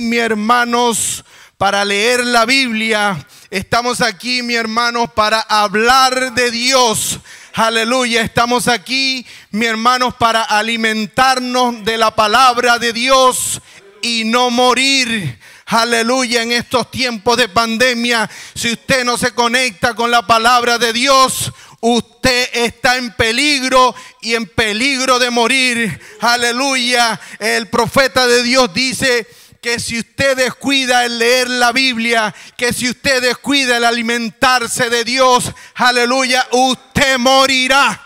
mi hermanos, para leer la Biblia. Estamos aquí, mi hermanos, para hablar de Dios. Aleluya, estamos aquí, mi hermanos, para alimentarnos de la palabra de Dios y no morir. Aleluya, en estos tiempos de pandemia, si usted no se conecta con la palabra de Dios, usted está en peligro y en peligro de morir. Aleluya, el profeta de Dios dice que si usted descuida el leer la Biblia, que si usted descuida el alimentarse de Dios, aleluya, usted morirá.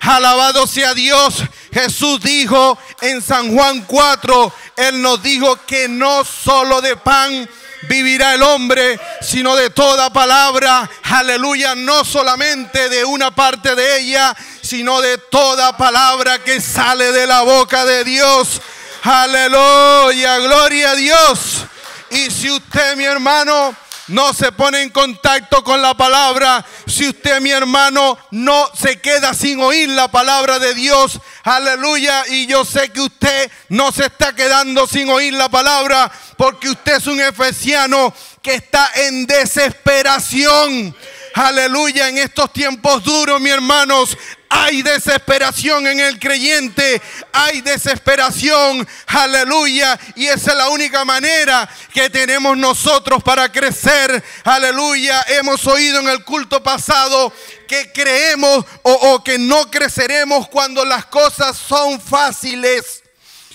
Alabado sea Dios. Jesús dijo en San Juan 4, Él nos dijo que no solo de pan vivirá el hombre, sino de toda palabra, aleluya, no solamente de una parte de ella, sino de toda palabra que sale de la boca de Dios. Aleluya, gloria a Dios. Y si usted, mi hermano, no se pone en contacto con la palabra, si usted, mi hermano, no se queda sin oír la palabra de Dios, aleluya, y yo sé que usted no se está quedando sin oír la palabra, porque usted es un efesiano que está en desesperación aleluya, en estos tiempos duros, mi hermanos, hay desesperación en el creyente, hay desesperación, aleluya. Y esa es la única manera que tenemos nosotros para crecer, aleluya. Hemos oído en el culto pasado que creemos o, o que no creceremos cuando las cosas son fáciles.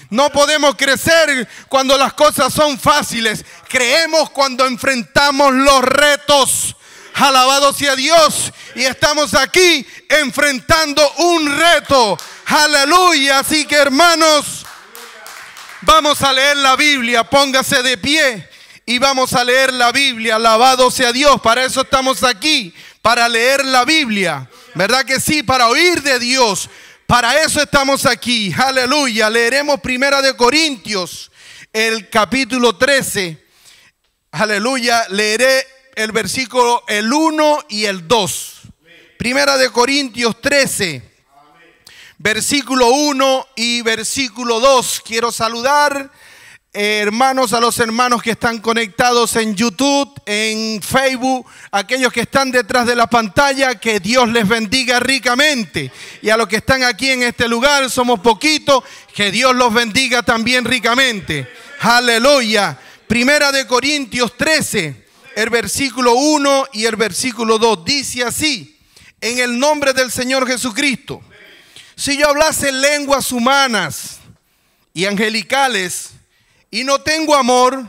No podemos crecer cuando las cosas son fáciles. Creemos cuando enfrentamos los retos. Alabado sea Dios. Y estamos aquí enfrentando un reto. Aleluya. Así que hermanos, vamos a leer la Biblia. Póngase de pie y vamos a leer la Biblia. Alabado sea Dios. Para eso estamos aquí, para leer la Biblia. ¿Verdad que sí? Para oír de Dios. Para eso estamos aquí. Aleluya. Leeremos Primera de Corintios, el capítulo 13. Aleluya. Leeré el versículo el 1 y el 2. Primera de Corintios 13, versículo 1 y versículo 2. Quiero saludar eh, hermanos a los hermanos que están conectados en YouTube, en Facebook, aquellos que están detrás de la pantalla, que Dios les bendiga ricamente. Y a los que están aquí en este lugar, somos poquitos, que Dios los bendiga también ricamente. Aleluya. Primera de Corintios 13, el versículo 1 y el versículo 2. Dice así, en el nombre del Señor Jesucristo, si yo hablase lenguas humanas y angelicales y no tengo amor,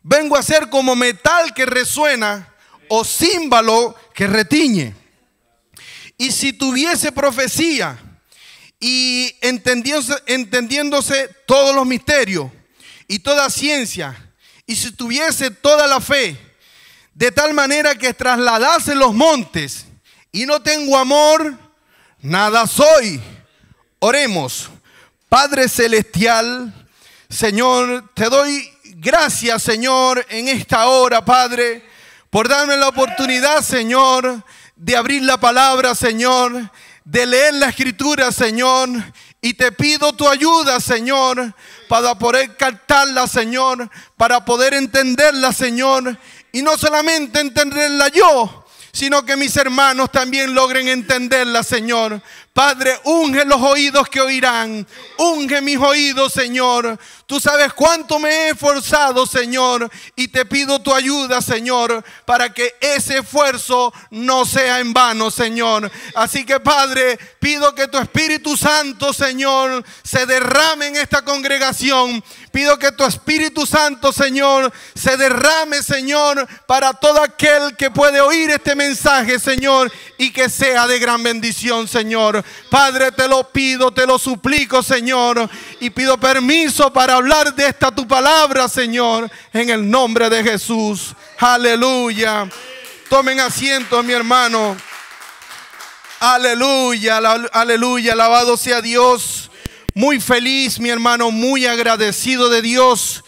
vengo a ser como metal que resuena o símbolo que retiñe. Y si tuviese profecía y entendiéndose todos los misterios y toda ciencia, y si tuviese toda la fe, de tal manera que trasladase los montes. Y no tengo amor, nada soy. Oremos, Padre Celestial, Señor, te doy gracias, Señor, en esta hora, Padre, por darme la oportunidad, Señor, de abrir la palabra, Señor, de leer la escritura, Señor. Y te pido tu ayuda, Señor, para poder captarla, Señor, para poder entenderla, Señor y no solamente entenderla yo, sino que mis hermanos también logren entenderla, Señor, Padre, unge los oídos que oirán. Unge mis oídos, Señor. Tú sabes cuánto me he esforzado, Señor. Y te pido tu ayuda, Señor, para que ese esfuerzo no sea en vano, Señor. Así que, Padre, pido que tu Espíritu Santo, Señor, se derrame en esta congregación. Pido que tu Espíritu Santo, Señor, se derrame, Señor, para todo aquel que puede oír este mensaje, Señor, y que sea de gran bendición, Señor. Padre, te lo pido, te lo suplico, Señor. Y pido permiso para hablar de esta tu palabra, Señor, en el nombre de Jesús. Aleluya. Tomen asiento, mi hermano. Aleluya, aleluya, alabado sea Dios. Muy feliz, mi hermano, muy agradecido de Dios.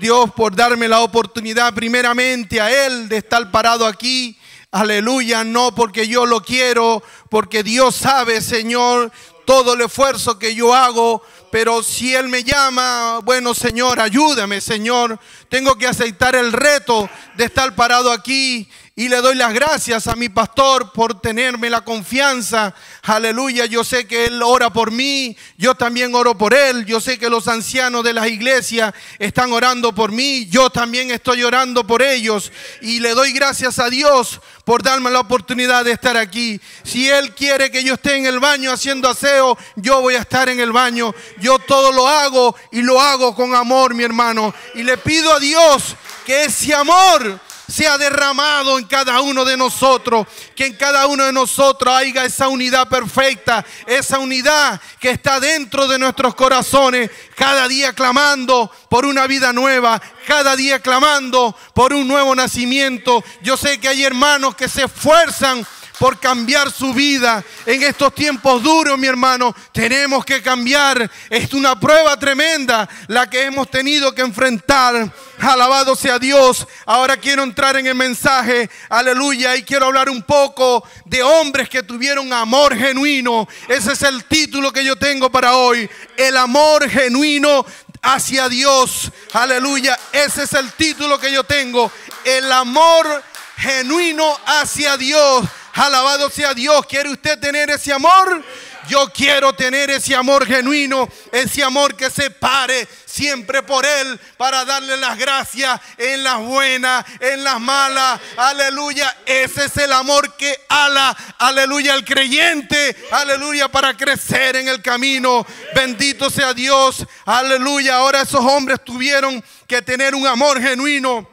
Dios por darme la oportunidad primeramente a Él de estar parado aquí Aleluya, no porque yo lo quiero, porque Dios sabe, Señor, todo el esfuerzo que yo hago. Pero si Él me llama, bueno Señor, ayúdame Señor. Tengo que aceptar el reto de estar parado aquí y le doy las gracias a mi pastor por tenerme la confianza. Aleluya, yo sé que él ora por mí, yo también oro por él, yo sé que los ancianos de las iglesias están orando por mí, yo también estoy orando por ellos. Y le doy gracias a Dios por darme la oportunidad de estar aquí. Si él quiere que yo esté en el baño haciendo aseo, yo voy a estar en el baño. Yo todo lo hago y lo hago con amor, mi hermano. Y le pido a Dios que ese amor se ha derramado en cada uno de nosotros, que en cada uno de nosotros haya esa unidad perfecta, esa unidad que está dentro de nuestros corazones, cada día clamando por una vida nueva, cada día clamando por un nuevo nacimiento. Yo sé que hay hermanos que se esfuerzan por cambiar su vida. En estos tiempos duros, mi hermano, tenemos que cambiar. Es una prueba tremenda la que hemos tenido que enfrentar. Alabado sea Dios. Ahora quiero entrar en el mensaje. Aleluya. Y quiero hablar un poco de hombres que tuvieron amor genuino. Ese es el título que yo tengo para hoy. El amor genuino hacia Dios. Aleluya. Ese es el título que yo tengo. El amor genuino hacia Dios. Alabado sea Dios. ¿Quiere usted tener ese amor? Yo quiero tener ese amor genuino, ese amor que se pare siempre por Él para darle las gracias en las buenas, en las malas. Aleluya. Ese es el amor que ala. Aleluya al creyente. Aleluya para crecer en el camino. Bendito sea Dios. Aleluya. Ahora esos hombres tuvieron que tener un amor genuino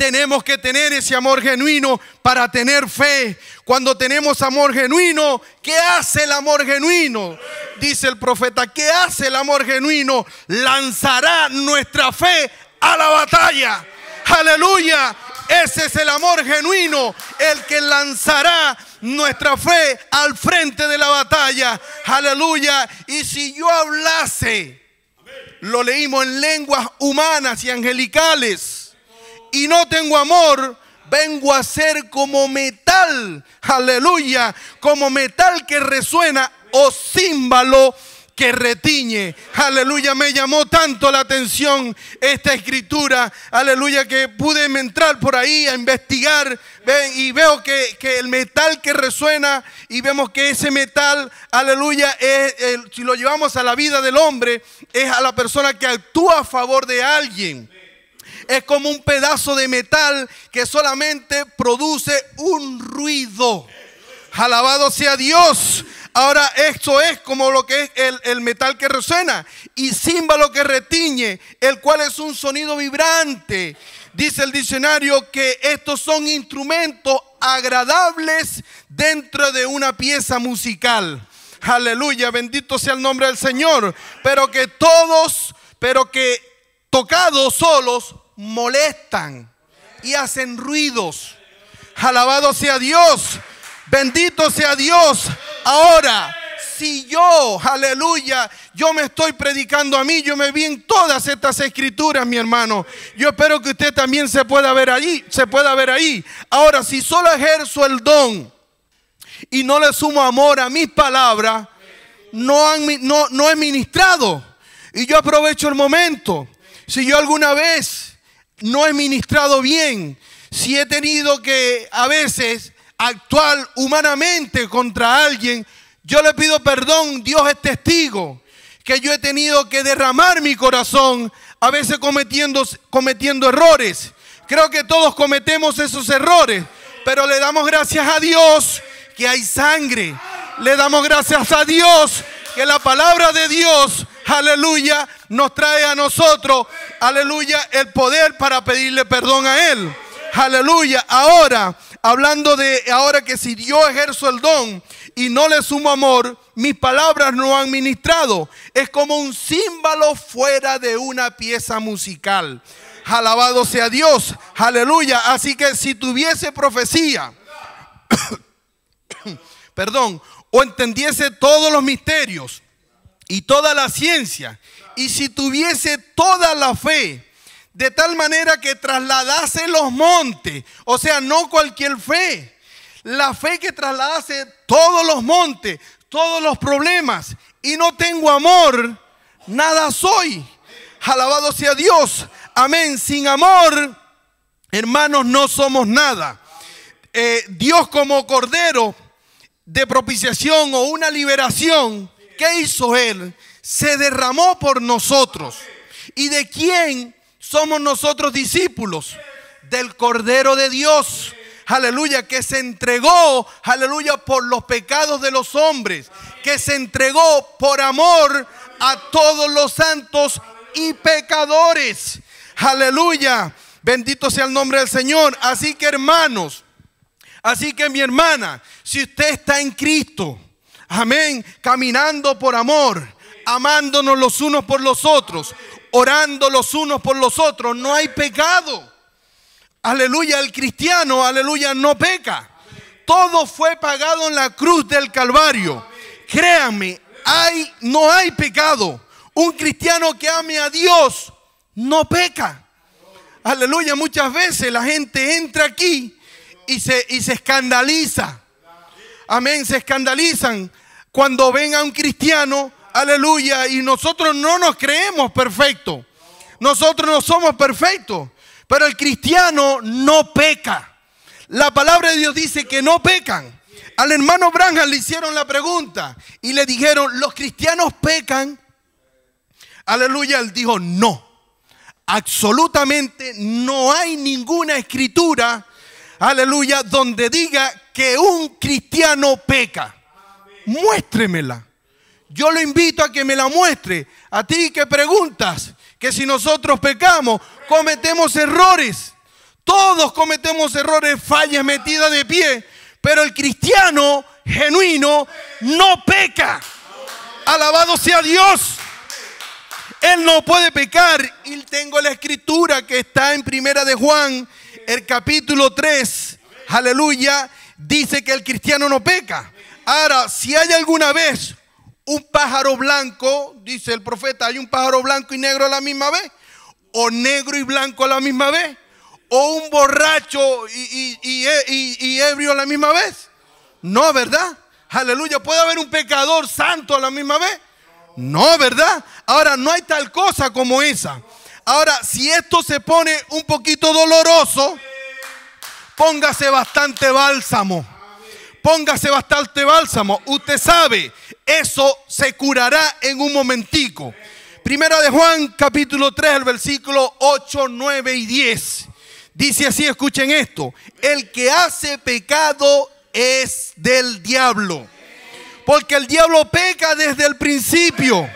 tenemos que tener ese amor genuino para tener fe. Cuando tenemos amor genuino, ¿qué hace el amor genuino? Dice el profeta, ¿qué hace el amor genuino? Lanzará nuestra fe a la batalla. Aleluya. Ese es el amor genuino, el que lanzará nuestra fe al frente de la batalla. Aleluya. Y si yo hablase, lo leímos en lenguas humanas y angelicales y no tengo amor, vengo a ser como metal, aleluya, como metal que resuena o símbolo que retiñe. Aleluya, me llamó tanto la atención esta escritura. Aleluya, que pude entrar por ahí a investigar ¿ven? y veo que, el metal que resuena y vemos que ese metal, aleluya, es, si lo llevamos a la vida del hombre, es a la persona que actúa a favor de alguien es como un pedazo de metal que solamente produce un ruido. Alabado sea Dios. Ahora esto es como lo que es el, metal que resuena y címbalo que retiñe, el cual es un sonido vibrante. Dice el diccionario que estos son instrumentos agradables dentro de una pieza musical. Aleluya, bendito sea el nombre del Señor. Pero que todos, pero que tocados solos, molestan y hacen ruidos. Alabado sea Dios. Bendito sea Dios. Ahora, si yo, aleluya, yo me estoy predicando a mí, yo me vi en todas estas escrituras, mi hermano. Yo espero que usted también se pueda ver allí, se pueda ver ahí. Ahora, si solo ejerzo el don y no le sumo amor a mis palabras, no, han, no, no he ministrado. Y yo aprovecho el momento. Si yo alguna vez no he ministrado bien, si he tenido que a veces actuar humanamente contra alguien, yo le pido perdón, Dios es testigo, que yo he tenido que derramar mi corazón, a veces cometiendo, cometiendo errores. Creo que todos cometemos esos errores, pero le damos gracias a Dios que hay sangre. Le damos gracias a Dios que la palabra de Dios, aleluya, nos trae a nosotros, aleluya, el poder para pedirle perdón a Él. Aleluya. Ahora, hablando de ahora que si yo ejerzo el don y no le sumo amor, mis palabras no han ministrado. Es como un símbolo fuera de una pieza musical. Alabado sea Dios. Aleluya. Así que si tuviese profecía, perdón, o entendiese todos los misterios y toda la ciencia, y si tuviese toda la fe, de tal manera que trasladase los montes, o sea, no cualquier fe, la fe que trasladase todos los montes, todos los problemas, y no tengo amor, nada soy. Alabado sea Dios, amén, sin amor, hermanos, no somos nada. Eh, Dios como Cordero de propiciación o una liberación, ¿qué hizo Él? Se derramó por nosotros. ¿Y de quién somos nosotros discípulos? Del Cordero de Dios. Aleluya, que se entregó, aleluya, por los pecados de los hombres. Que se entregó por amor a todos los santos y pecadores. Aleluya. Bendito sea el nombre del Señor. Así que hermanos, Así que mi hermana, si usted está en Cristo, amén, caminando por amor, amándonos los unos por los otros, orando los unos por los otros, no hay pecado. Aleluya, el cristiano, aleluya, no peca. Todo fue pagado en la cruz del Calvario. Créanme, hay, no hay pecado. Un cristiano que ame a Dios no peca. Aleluya, muchas veces la gente entra aquí y se, y se escandaliza. Amén, se escandalizan cuando ven a un cristiano, aleluya, y nosotros no nos creemos perfectos. Nosotros no somos perfectos, pero el cristiano no peca. La palabra de Dios dice que no pecan. Al hermano Branham le hicieron la pregunta y le dijeron, ¿los cristianos pecan? Aleluya, él dijo, no. Absolutamente no hay ninguna escritura aleluya, donde diga que un cristiano peca. Muéstremela. Yo lo invito a que me la muestre. A ti que preguntas que si nosotros pecamos, cometemos errores. Todos cometemos errores, fallas metidas de pie. Pero el cristiano genuino no peca. Alabado sea Dios. Él no puede pecar. Y tengo la escritura que está en Primera de Juan el capítulo 3, aleluya, dice que el cristiano no peca. Ahora, si hay alguna vez un pájaro blanco, dice el profeta, hay un pájaro blanco y negro a la misma vez, o negro y blanco a la misma vez, o un borracho y, ebrio a la misma vez. No, ¿verdad? Aleluya, ¿puede haber un pecador santo a la misma vez? No, ¿verdad? Ahora, no hay tal cosa como esa. Ahora, si esto se pone un poquito doloroso, póngase bastante bálsamo. Póngase bastante bálsamo. Usted sabe, eso se curará en un momentico. Primera de Juan, capítulo 3, el versículo 8, 9 y 10. Dice así, escuchen esto. El que hace pecado es del diablo. Porque el diablo peca desde el principio.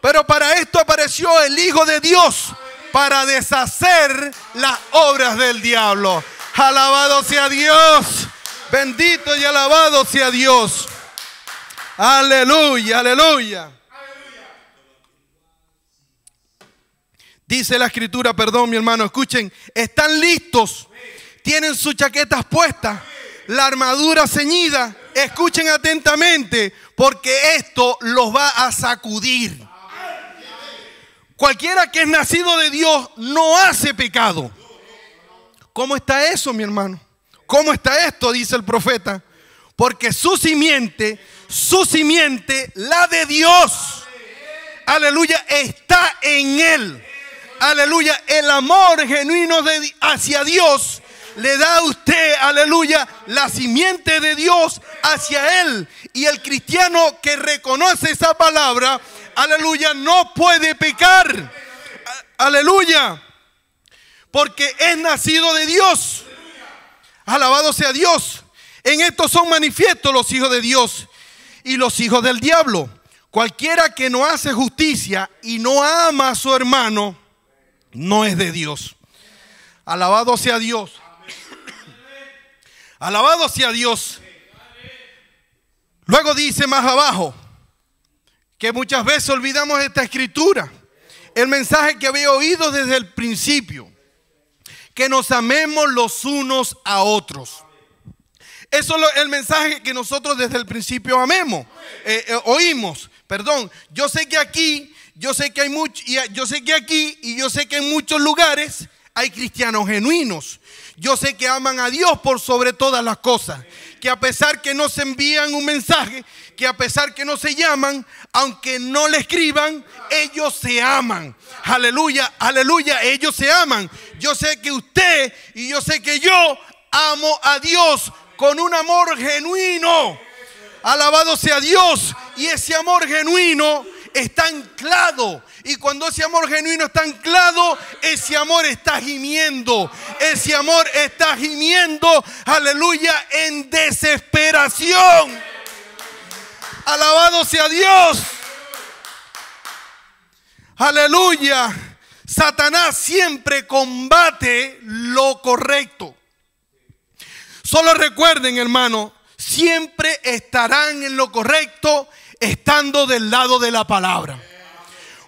Pero para esto apareció el Hijo de Dios, para deshacer las obras del diablo. Alabado sea Dios. Bendito y alabado sea Dios. Aleluya, aleluya. Dice la escritura, perdón mi hermano, escuchen, están listos, tienen sus chaquetas puestas, la armadura ceñida, escuchen atentamente, porque esto los va a sacudir. Cualquiera que es nacido de Dios no hace pecado. ¿Cómo está eso, mi hermano? ¿Cómo está esto? Dice el profeta. Porque su simiente, su simiente, la de Dios, aleluya, está en él. Aleluya, el amor genuino de, hacia Dios le da a usted, aleluya, la simiente de Dios hacia él. Y el cristiano que reconoce esa palabra, aleluya, no puede pecar. Aleluya. Porque es nacido de Dios. Alabado sea Dios. En esto son manifiestos los hijos de Dios y los hijos del diablo. Cualquiera que no hace justicia y no ama a su hermano, no es de Dios. Alabado sea Dios. Alabado sea Dios. Luego dice más abajo que muchas veces olvidamos esta escritura, el mensaje que había oído desde el principio, que nos amemos los unos a otros. Eso es el mensaje que nosotros desde el principio amemos, eh, eh, oímos, perdón. Yo sé que aquí, yo sé que hay mucho, yo sé que aquí y yo sé que en muchos lugares hay cristianos genuinos, yo sé que aman a Dios por sobre todas las cosas. Que a pesar que no se envían un mensaje, que a pesar que no se llaman, aunque no le escriban, ellos se aman. Aleluya, aleluya, ellos se aman. Yo sé que usted y yo sé que yo amo a Dios con un amor genuino. Alabado sea Dios. Y ese amor genuino está anclado y cuando ese amor genuino está anclado, ese amor está gimiendo. Ese amor está gimiendo, aleluya, en desesperación. Alabado sea Dios. Aleluya. Satanás siempre combate lo correcto. Solo recuerden, hermano, siempre estarán en lo correcto estando del lado de la palabra.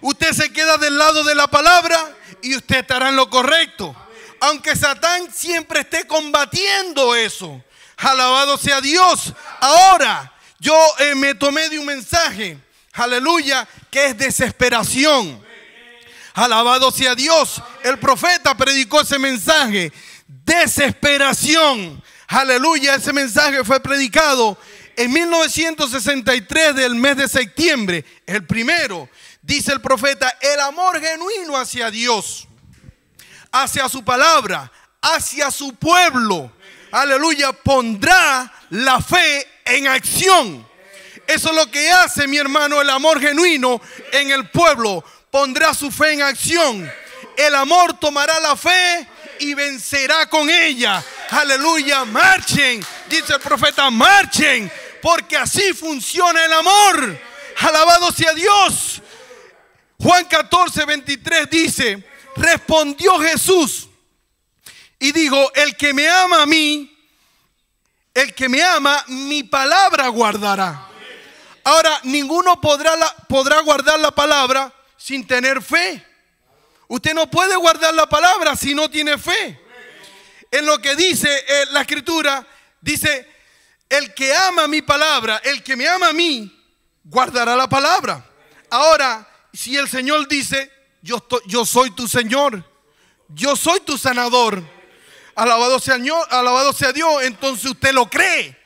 Usted se queda del lado de la palabra y usted estará en lo correcto. Aunque Satán siempre esté combatiendo eso. Alabado sea Dios. Ahora yo eh, me tomé de un mensaje. Aleluya, que es desesperación. Alabado sea Dios. El profeta predicó ese mensaje. Desesperación. Aleluya, ese mensaje fue predicado en 1963 del mes de septiembre, el primero dice el profeta, el amor genuino hacia Dios, hacia su palabra, hacia su pueblo, aleluya, pondrá la fe en acción. Eso es lo que hace, mi hermano, el amor genuino en el pueblo. Pondrá su fe en acción. El amor tomará la fe y vencerá con ella. Aleluya, marchen. Dice el profeta, marchen. Porque así funciona el amor. Alabado sea Dios. Juan 14, 23 dice, respondió Jesús y dijo, el que me ama a mí, el que me ama, mi palabra guardará. Ahora, ninguno podrá, podrá guardar la palabra sin tener fe. Usted no puede guardar la palabra si no tiene fe. En lo que dice eh, la escritura, dice, el que ama mi palabra, el que me ama a mí, guardará la palabra. Ahora, si el Señor dice, yo, yo soy tu Señor, yo soy tu sanador, alabado sea, Dios, alabado sea Dios, entonces usted lo cree.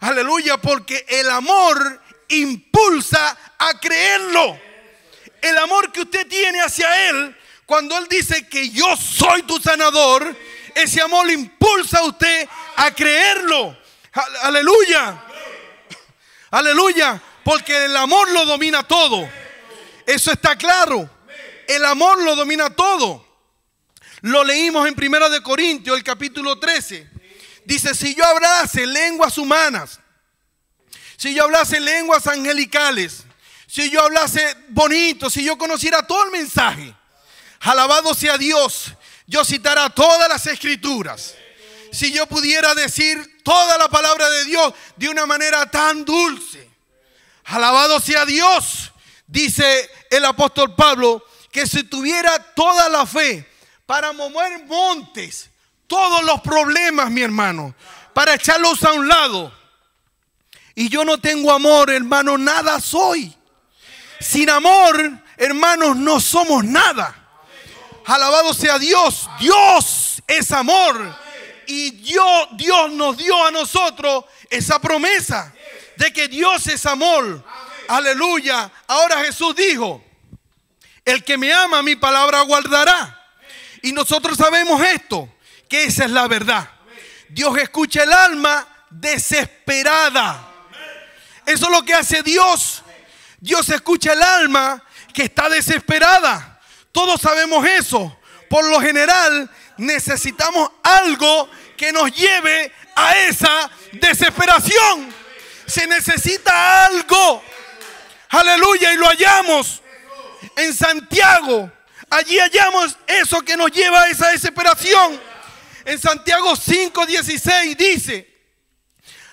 Aleluya, porque el amor impulsa a creerlo. El amor que usted tiene hacia Él, cuando Él dice que yo soy tu sanador, ese amor le impulsa a usted a creerlo. Aleluya. Aleluya. Porque el amor lo domina todo. Eso está claro. El amor lo domina todo. Lo leímos en 1 de Corintios, el capítulo 13. Dice, si yo hablase lenguas humanas, si yo hablase lenguas angelicales, si yo hablase bonito, si yo conociera todo el mensaje, alabado sea Dios, yo citara todas las escrituras. Si yo pudiera decir toda la palabra de Dios de una manera tan dulce, alabado sea Dios, dice el apóstol Pablo que se tuviera toda la fe para mover montes, todos los problemas, mi hermano, para echarlos a un lado. Y yo no tengo amor, hermano, nada soy. Sin amor, hermanos, no somos nada. Alabado sea Dios. Dios es amor. Y Dios, Dios nos dio a nosotros esa promesa de que Dios es amor. Aleluya. Ahora Jesús dijo, el que me ama mi palabra guardará. Y nosotros sabemos esto, que esa es la verdad. Dios escucha el alma desesperada. Eso es lo que hace Dios. Dios escucha el alma que está desesperada. Todos sabemos eso. Por lo general necesitamos algo que nos lleve a esa desesperación. Se necesita algo. Aleluya, y lo hallamos en Santiago. Allí hallamos eso que nos lleva a esa desesperación. En Santiago 5:16 dice,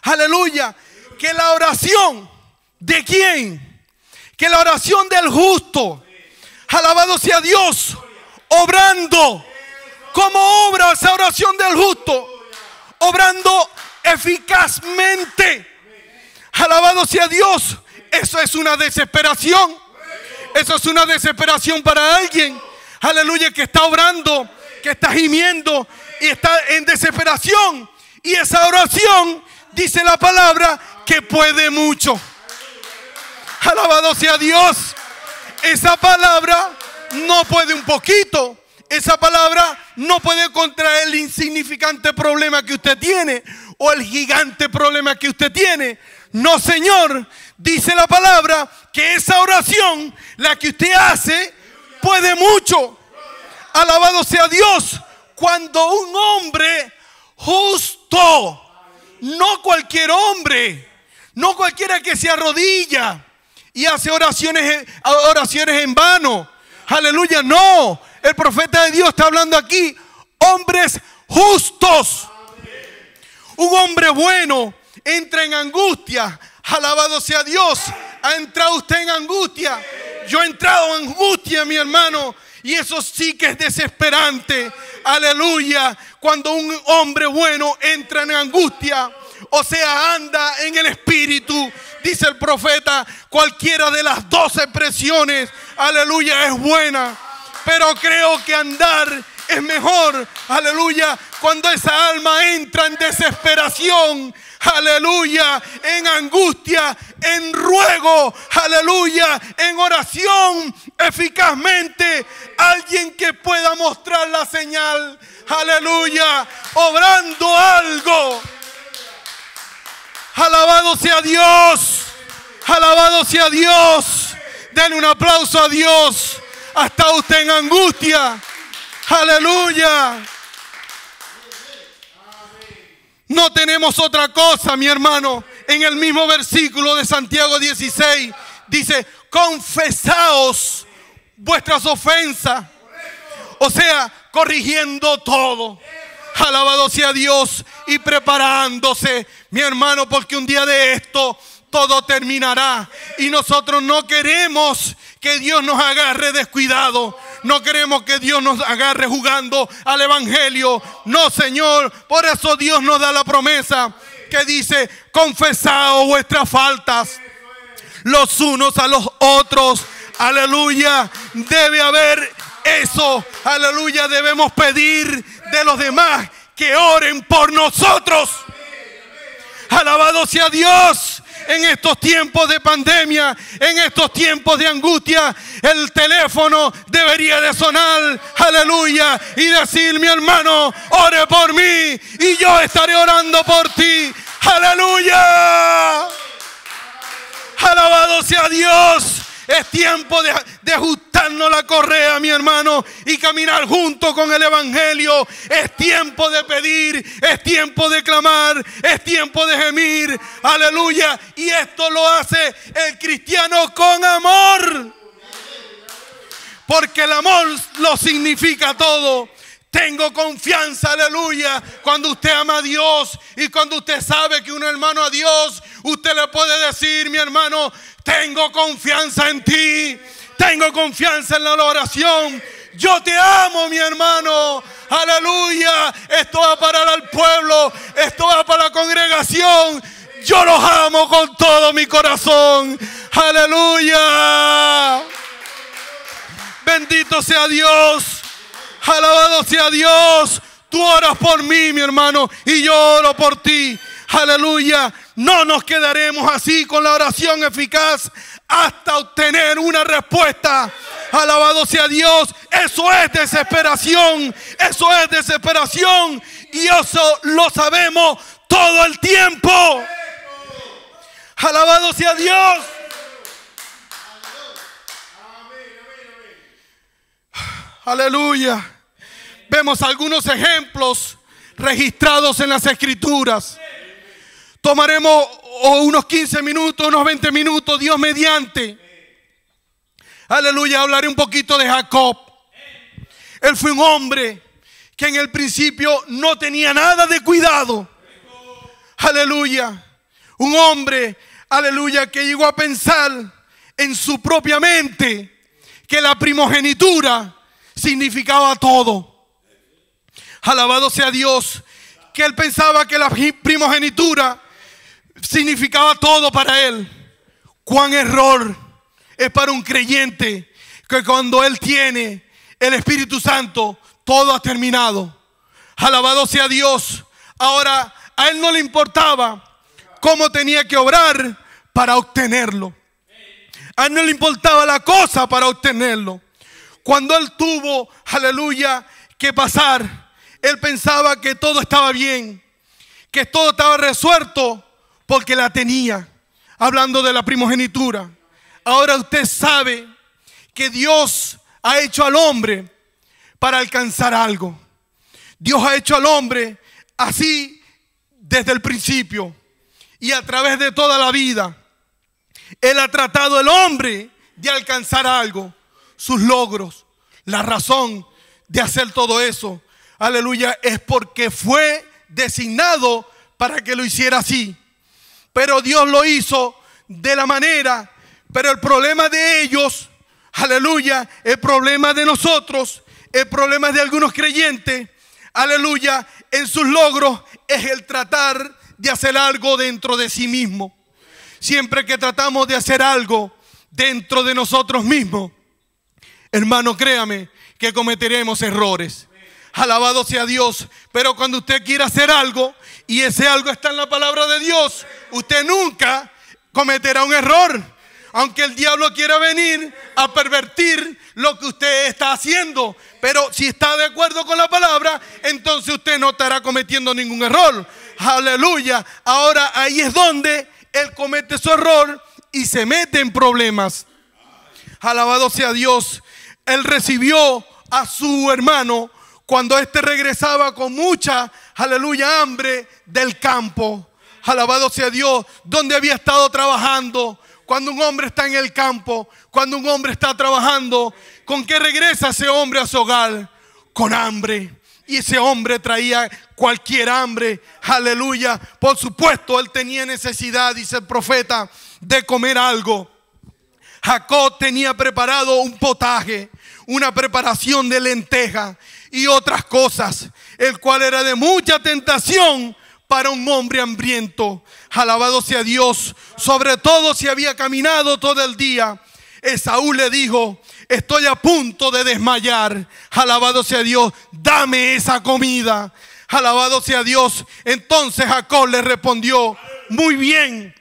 aleluya, que la oración de quién? Que la oración del justo, alabado sea Dios, obrando. ¿Cómo obra esa oración del justo? Obrando eficazmente. Alabado sea Dios eso es una desesperación. Eso es una desesperación para alguien. Aleluya, que está orando, que está gimiendo y está en desesperación. Y esa oración, dice la palabra, que puede mucho. Alabado sea Dios. Esa palabra no puede un poquito. Esa palabra no puede contra el insignificante problema que usted tiene o el gigante problema que usted tiene. No, Señor, dice la palabra que esa oración, la que usted hace, puede mucho. Alabado sea Dios. Cuando un hombre justo, no cualquier hombre, no cualquiera que se arrodilla y hace oraciones, en vano. Aleluya, no. El profeta de Dios está hablando aquí, hombres justos. Un hombre bueno entra en angustia. Alabado sea Dios. Ha entrado usted en angustia. Yo he entrado en angustia, mi hermano. Y eso sí que es desesperante. Aleluya. Cuando un hombre bueno entra en angustia. O sea, anda en el espíritu. Dice el profeta, cualquiera de las doce presiones, aleluya, es buena. Pero creo que andar es mejor, aleluya, cuando esa alma entra en desesperación, aleluya, en angustia, en ruego, aleluya, en oración eficazmente, alguien que pueda mostrar la señal, aleluya, obrando algo. Alabado sea Dios, alabado sea Dios. Denle un aplauso a Dios. Hasta usted en angustia. Aleluya. No tenemos otra cosa, mi hermano. En el mismo versículo de Santiago 16 dice, confesaos vuestras ofensas. O sea, corrigiendo todo. Alabado sea Dios y preparándose, mi hermano, porque un día de esto todo terminará. Y nosotros no queremos que Dios nos agarre descuidado. No queremos que Dios nos agarre jugando al Evangelio. No, Señor. Por eso Dios nos da la promesa que dice, confesaos vuestras faltas los unos a los otros. Aleluya. Debe haber eso. Aleluya. Debemos pedir de los demás que oren por nosotros. Alabado sea Dios en estos tiempos de pandemia, en estos tiempos de angustia, el teléfono debería de sonar, aleluya, y decir, mi hermano, ore por mí y yo estaré orando por ti, aleluya. Alabado sea Dios. Es tiempo de, ajustarnos la correa, mi hermano, y caminar junto con el Evangelio. Es tiempo de pedir, es tiempo de clamar, es tiempo de gemir. Aleluya. Y esto lo hace el cristiano con amor. Porque el amor lo significa todo. Tengo confianza, aleluya. Cuando usted ama a Dios y cuando usted sabe que un hermano a Dios, usted le puede decir, mi hermano, tengo confianza en ti. Tengo confianza en la oración. Yo te amo, mi hermano. Aleluya. Esto va para el pueblo. Esto va para la congregación. Yo los amo con todo mi corazón. Aleluya. Bendito sea Dios. Alabado sea Dios. Tú oras por mí, mi hermano, y yo oro por ti. Aleluya. No nos quedaremos así con la oración eficaz hasta obtener una respuesta. Alabado sea Dios. Eso es desesperación. Eso es desesperación. Y eso lo sabemos todo el tiempo. Alabado sea Dios. Aleluya vemos algunos ejemplos registrados en las escrituras. Tomaremos unos 15 minutos, unos 20 minutos, Dios mediante. Aleluya, hablaré un poquito de Jacob. Él fue un hombre que en el principio no tenía nada de cuidado. Aleluya. Un hombre, aleluya, que llegó a pensar en su propia mente que la primogenitura significaba todo. Alabado sea Dios. Que él pensaba que la primogenitura significaba todo para él. Cuán error es para un creyente que cuando él tiene el Espíritu Santo, todo ha terminado. Alabado sea Dios. Ahora a él no le importaba cómo tenía que obrar para obtenerlo. A él no le importaba la cosa para obtenerlo. Cuando él tuvo, aleluya, que pasar él pensaba que todo estaba bien, que todo estaba resuelto porque la tenía, hablando de la primogenitura. Ahora usted sabe que Dios ha hecho al hombre para alcanzar algo. Dios ha hecho al hombre así desde el principio y a través de toda la vida. Él ha tratado al hombre de alcanzar algo, sus logros, la razón de hacer todo eso aleluya, es porque fue designado para que lo hiciera así. Pero Dios lo hizo de la manera, pero el problema de ellos, aleluya, el problema de nosotros, el problema de algunos creyentes, aleluya, en sus logros es el tratar de hacer algo dentro de sí mismo. Siempre que tratamos de hacer algo dentro de nosotros mismos, hermano, créame que cometeremos errores. Alabado sea Dios. Pero cuando usted quiera hacer algo y ese algo está en la palabra de Dios, usted nunca cometerá un error. Aunque el diablo quiera venir a pervertir lo que usted está haciendo. Pero si está de acuerdo con la palabra, entonces usted no estará cometiendo ningún error. Aleluya. Ahora ahí es donde él comete su error y se mete en problemas. Alabado sea Dios. Él recibió a su hermano cuando éste regresaba con mucha, aleluya, hambre del campo. Alabado sea Dios, donde había estado trabajando. Cuando un hombre está en el campo, cuando un hombre está trabajando, ¿con qué regresa ese hombre a su hogar? Con hambre. Y ese hombre traía cualquier hambre. Aleluya. Por supuesto, él tenía necesidad, dice el profeta, de comer algo. Jacob tenía preparado un potaje, una preparación de lenteja y otras cosas, el cual era de mucha tentación para un hombre hambriento. Alabado sea Dios, sobre todo si había caminado todo el día. Esaú le dijo, estoy a punto de desmayar. Alabado sea Dios, dame esa comida. Alabado sea Dios. Entonces Jacob le respondió, muy bien,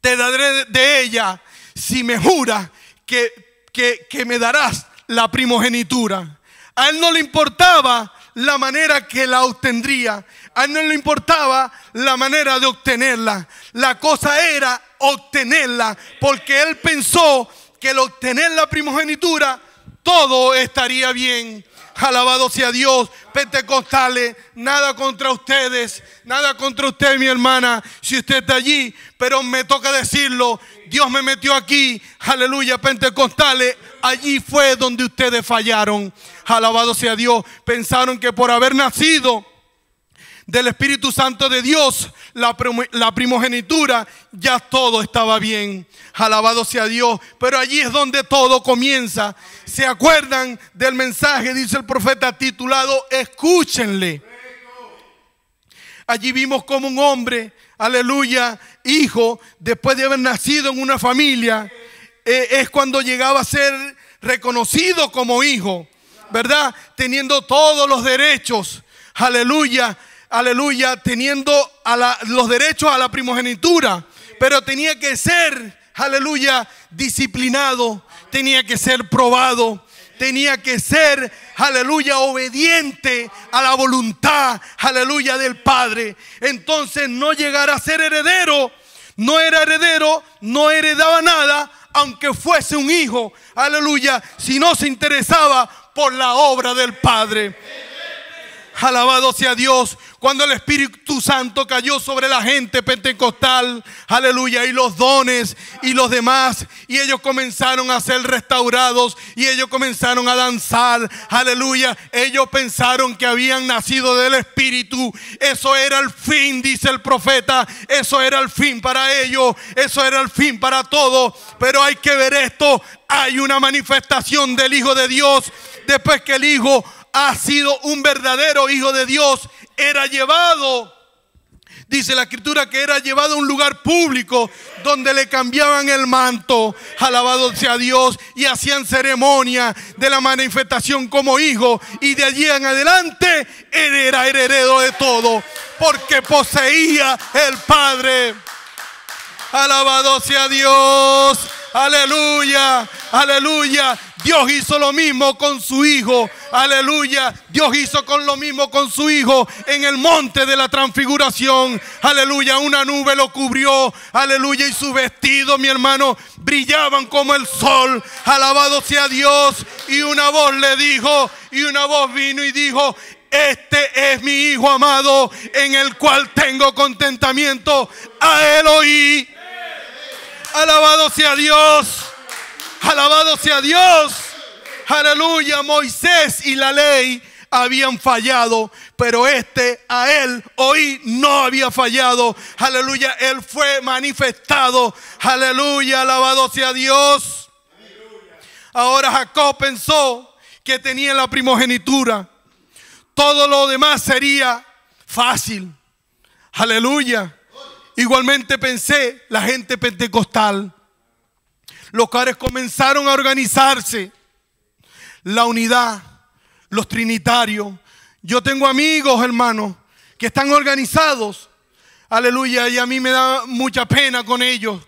te daré de ella si me jura que, que, que me darás la primogenitura. A él no le importaba la manera que la obtendría. A él no le importaba la manera de obtenerla. La cosa era obtenerla, porque él pensó que al obtener la primogenitura, todo estaría bien. Alabado sea Dios. Pentecostales, nada contra ustedes, nada contra usted, mi hermana, si usted está allí, pero me toca decirlo, Dios me metió aquí, aleluya, pentecostales, allí fue donde ustedes fallaron. Alabado sea Dios, pensaron que por haber nacido del Espíritu Santo de Dios, la, primogenitura, ya todo estaba bien. Alabado sea Dios. Pero allí es donde todo comienza. ¿Se acuerdan del mensaje, dice el profeta, titulado Escúchenle? Allí vimos como un hombre, aleluya, hijo, después de haber nacido en una familia, eh, es cuando llegaba a ser reconocido como hijo, ¿verdad? Teniendo todos los derechos, aleluya, aleluya, teniendo a los derechos a la primogenitura, pero tenía que ser, aleluya, disciplinado, tenía que ser probado, tenía que ser, aleluya, obediente a la voluntad, aleluya, del Padre. Entonces no llegara a ser heredero, no era heredero, no heredaba nada, aunque fuese un hijo, aleluya, si no se interesaba por la obra del Padre. Alabado sea Dios. Cuando el Espíritu Santo cayó sobre la gente pentecostal. Aleluya. Y los dones y los demás. Y ellos comenzaron a ser restaurados. Y ellos comenzaron a danzar. Aleluya. Ellos pensaron que habían nacido del Espíritu. Eso era el fin, dice el profeta. Eso era el fin para ellos. Eso era el fin para todos. Pero hay que ver esto. Hay una manifestación del Hijo de Dios. Después que el Hijo ha sido un verdadero hijo de Dios, era llevado, dice la escritura, que era llevado a un lugar público donde le cambiaban el manto, alabado sea Dios, y hacían ceremonia de la manifestación como hijo, y de allí en adelante él era heredero de todo, porque poseía el Padre. Alabado sea Dios. Aleluya, aleluya. Dios hizo lo mismo con su hijo. Aleluya. Dios hizo con lo mismo con su hijo en el monte de la transfiguración. Aleluya. Una nube lo cubrió. Aleluya. Y su vestido, mi hermano, brillaban como el sol. Alabado sea Dios. Y una voz le dijo, y una voz vino y dijo, este es mi hijo amado en el cual tengo contentamiento. A él oí. Alabado sea Dios. Alabado sea Dios. Aleluya. Moisés y la ley habían fallado, pero este a él hoy no había fallado. Aleluya, él fue manifestado. Aleluya, alabado sea Dios. Ahora Jacob pensó que tenía la primogenitura. Todo lo demás sería fácil. Aleluya. Igualmente pensé la gente pentecostal. Los cuales comenzaron a organizarse. La unidad, los trinitarios. Yo tengo amigos, hermanos, que están organizados. Aleluya. Y a mí me da mucha pena con ellos.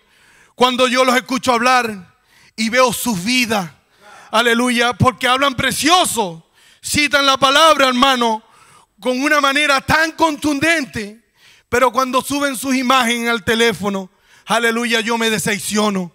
Cuando yo los escucho hablar y veo sus vidas. Aleluya. Porque hablan precioso. Citan la palabra, hermano, con una manera tan contundente pero cuando suben sus imágenes al teléfono, aleluya, yo me decepciono.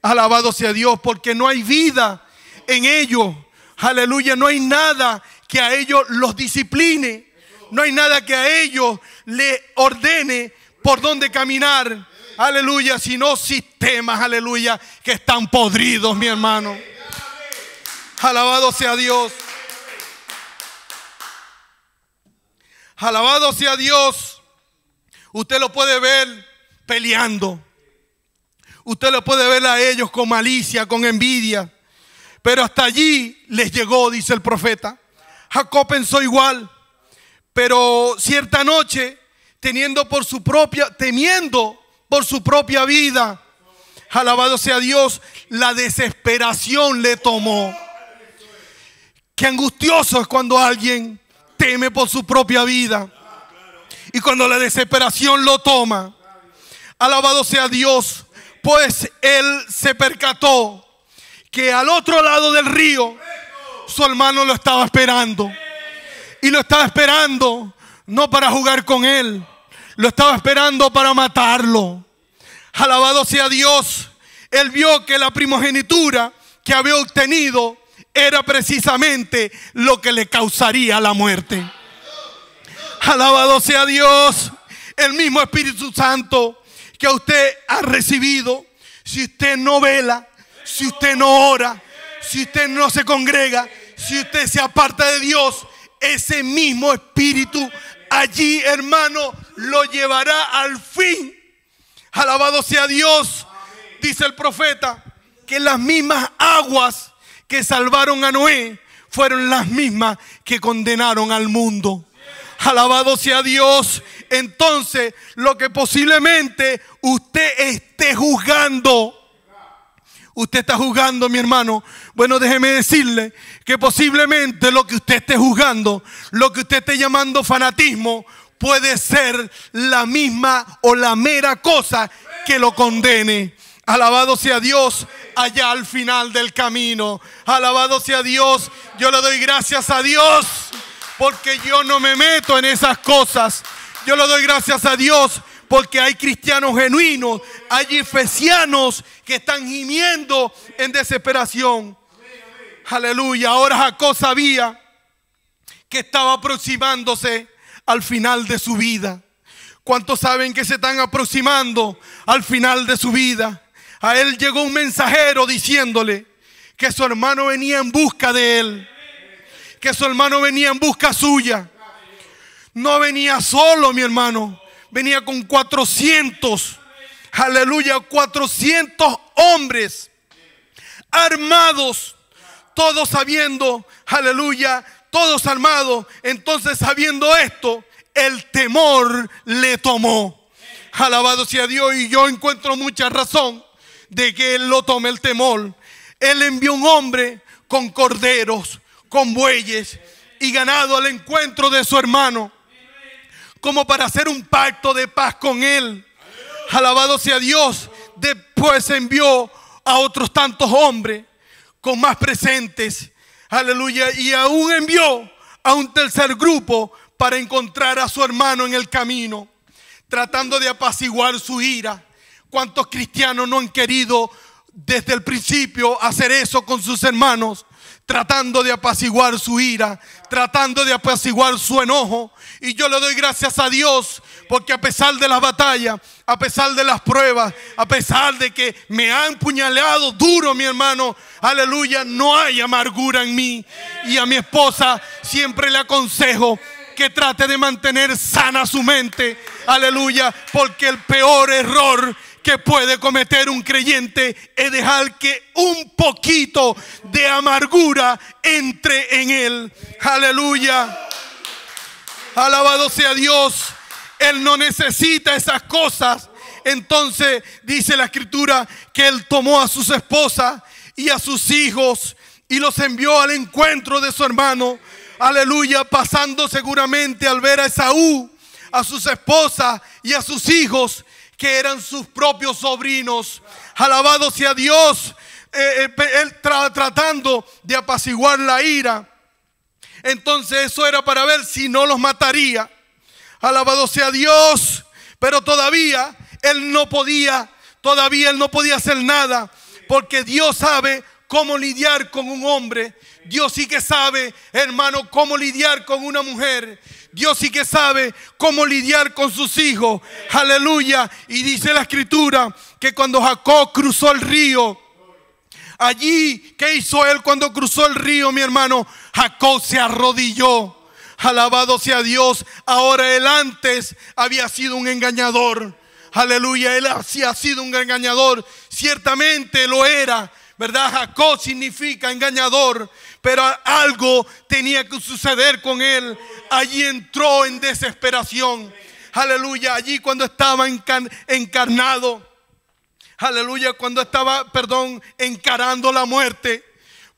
Alabado sea Dios, porque no hay vida en ellos. Aleluya, no hay nada que a ellos los discipline. No hay nada que a ellos le ordene por dónde caminar. Aleluya, sino sistemas, aleluya, que están podridos, mi hermano. Alabado sea Dios. Alabado sea Dios. Usted lo puede ver peleando. Usted lo puede ver a ellos con malicia, con envidia. Pero hasta allí les llegó, dice el profeta. Jacob pensó igual. Pero cierta noche, teniendo por su propia, temiendo por su propia vida, alabado sea Dios, la desesperación le tomó. Qué angustioso es cuando alguien teme por su propia vida. Y cuando la desesperación lo toma, alabado sea Dios, pues él se percató que al otro lado del río su hermano lo estaba esperando. Y lo estaba esperando no para jugar con él, lo estaba esperando para matarlo. Alabado sea Dios. Él vio que la primogenitura que había obtenido era precisamente lo que le causaría la muerte. Alabado sea Dios. El mismo Espíritu Santo que usted ha recibido. Si usted no vela, si usted no ora, si usted no se congrega, si usted se aparta de Dios, ese mismo Espíritu allí, hermano, lo llevará al fin. Alabado sea Dios, dice el profeta, que las mismas aguas que salvaron a Noé fueron las mismas que condenaron al mundo. Alabado sea Dios. Entonces, lo que posiblemente usted esté juzgando, usted está juzgando, mi hermano. Bueno, déjeme decirle que posiblemente lo que usted esté juzgando, lo que usted esté llamando fanatismo, puede ser la misma o la mera cosa que lo condene. Alabado sea Dios allá al final del camino. Alabado sea Dios. Yo le doy gracias a Dios porque yo no me meto en esas cosas. Yo le doy gracias a Dios porque hay cristianos genuinos, hay efesianos que están gimiendo en desesperación. Aleluya. Ahora Jacob sabía que estaba aproximándose al final de su vida. ¿Cuántos saben que se están aproximando al final de su vida? A él llegó un mensajero diciéndole que su hermano venía en busca de él que su hermano venía en busca suya. No venía solo, mi hermano. Venía con 400. Aleluya, 400 hombres armados. Todos sabiendo, aleluya, todos armados. Entonces, sabiendo esto, el temor le tomó. Alabado sea Dios y yo encuentro mucha razón de que él lo tome el temor. Él envió un hombre con corderos, con bueyes y ganado al encuentro de su hermano, como para hacer un pacto de paz con él. Alabado sea Dios. Después envió a otros tantos hombres con más presentes. Aleluya. Y aún envió a un tercer grupo para encontrar a su hermano en el camino, tratando de apaciguar su ira. ¿Cuántos cristianos no han querido desde el principio hacer eso con sus hermanos? tratando de apaciguar su ira, tratando de apaciguar su enojo. Y yo le doy gracias a Dios porque a pesar de las batallas, a pesar de las pruebas, a pesar de que me han puñaleado duro, mi hermano, aleluya, no hay amargura en mí. Y a mi esposa siempre le aconsejo que trate de mantener sana su mente, aleluya, porque el peor error que puede cometer un creyente es dejar que un poquito de amargura entre en él. Aleluya. Alabado sea Dios. Él no necesita esas cosas. Entonces dice la escritura que él tomó a sus esposas y a sus hijos y los envió al encuentro de su hermano. Aleluya, pasando seguramente al ver a Esaú, a sus esposas y a sus hijos que eran sus propios sobrinos. Alabado sea Dios, eh, eh, él tratando de apaciguar la ira. Entonces eso era para ver si no los mataría. Alabado sea Dios, pero todavía él no podía, todavía él no podía hacer nada, porque Dios sabe cómo lidiar con un hombre. Dios sí que sabe, hermano, cómo lidiar con una mujer. Dios sí que sabe cómo lidiar con sus hijos. Aleluya. Y dice la escritura que cuando Jacob cruzó el río, allí, ¿qué hizo él cuando cruzó el río, mi hermano? Jacob se arrodilló. Alabado sea Dios. Ahora él antes había sido un engañador. Aleluya, él sí ha sido un engañador. Ciertamente lo era. ¿verdad? Jacob significa engañador, pero algo tenía que suceder con él. Allí entró en desesperación. Aleluya, allí cuando estaba encarnado. Aleluya, cuando estaba, perdón, encarando la muerte.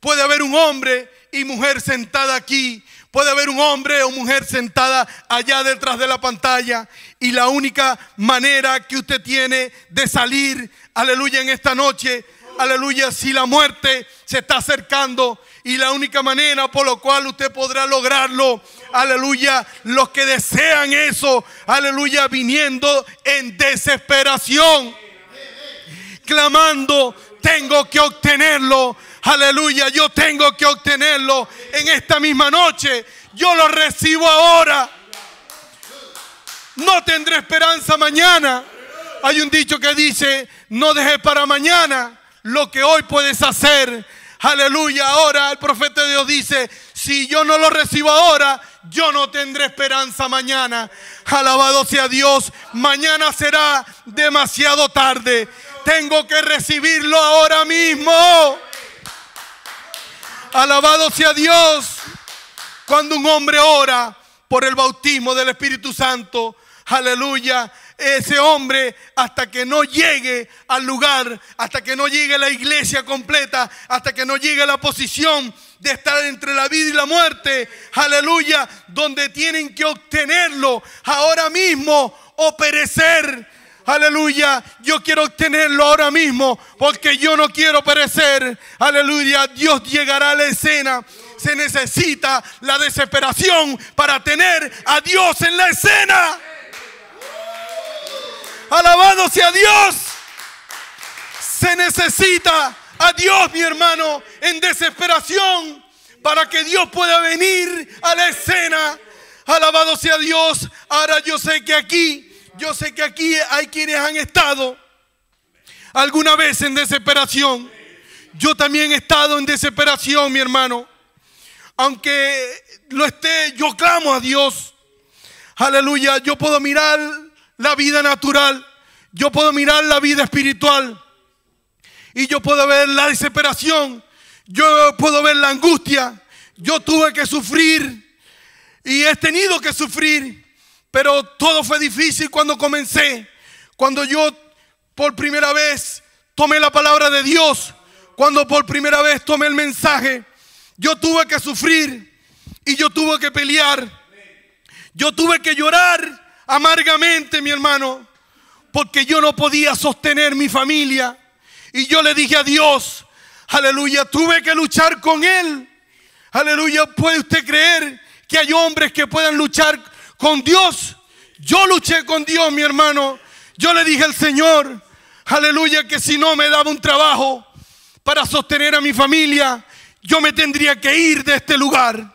Puede haber un hombre y mujer sentada aquí. Puede haber un hombre o mujer sentada allá detrás de la pantalla. Y la única manera que usted tiene de salir, aleluya, en esta noche aleluya, si la muerte se está acercando y la única manera por la cual usted podrá lograrlo, aleluya, los que desean eso, aleluya, viniendo en desesperación, clamando, tengo que obtenerlo, aleluya, yo tengo que obtenerlo en esta misma noche, yo lo recibo ahora. No tendré esperanza mañana. Hay un dicho que dice, no deje para mañana lo que hoy puedes hacer. Aleluya, ahora el profeta de Dios dice, si yo no lo recibo ahora, yo no tendré esperanza mañana. Alabado sea Dios, mañana será demasiado tarde. Tengo que recibirlo ahora mismo. Alabado sea Dios. Cuando un hombre ora por el bautismo del Espíritu Santo, aleluya, ese hombre hasta que no llegue al lugar, hasta que no llegue la iglesia completa, hasta que no llegue a la posición de estar entre la vida y la muerte, aleluya, donde tienen que obtenerlo ahora mismo o perecer. Aleluya, yo quiero obtenerlo ahora mismo porque yo no quiero perecer. Aleluya, Dios llegará a la escena se necesita la desesperación para tener a Dios en la escena. Alabado sea Dios. Se necesita a Dios, mi hermano, en desesperación para que Dios pueda venir a la escena. Alabado sea Dios. Ahora yo sé que aquí, yo sé que aquí hay quienes han estado alguna vez en desesperación. Yo también he estado en desesperación, mi hermano. Aunque lo esté, yo clamo a Dios. Aleluya, yo puedo mirar la vida natural, yo puedo mirar la vida espiritual y yo puedo ver la desesperación, yo puedo ver la angustia, yo tuve que sufrir y he tenido que sufrir, pero todo fue difícil cuando comencé, cuando yo por primera vez tomé la palabra de Dios, cuando por primera vez tomé el mensaje, yo tuve que sufrir y yo tuve que pelear, yo tuve que llorar amargamente, mi hermano, porque yo no podía sostener mi familia. Y yo le dije a Dios, aleluya, tuve que luchar con Él. Aleluya, ¿puede usted creer que hay hombres que puedan luchar con Dios? Yo luché con Dios, mi hermano. Yo le dije al Señor, aleluya, que si no me daba un trabajo para sostener a mi familia, yo me tendría que ir de este lugar.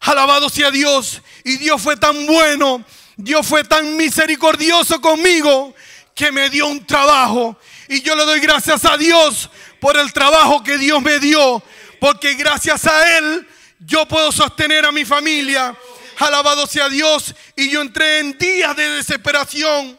Alabado sea Dios. Y Dios fue tan bueno Dios fue tan misericordioso conmigo que me dio un trabajo. Y yo le doy gracias a Dios por el trabajo que Dios me dio. Porque gracias a Él yo puedo sostener a mi familia. Alabado sea Dios. Y yo entré en días de desesperación.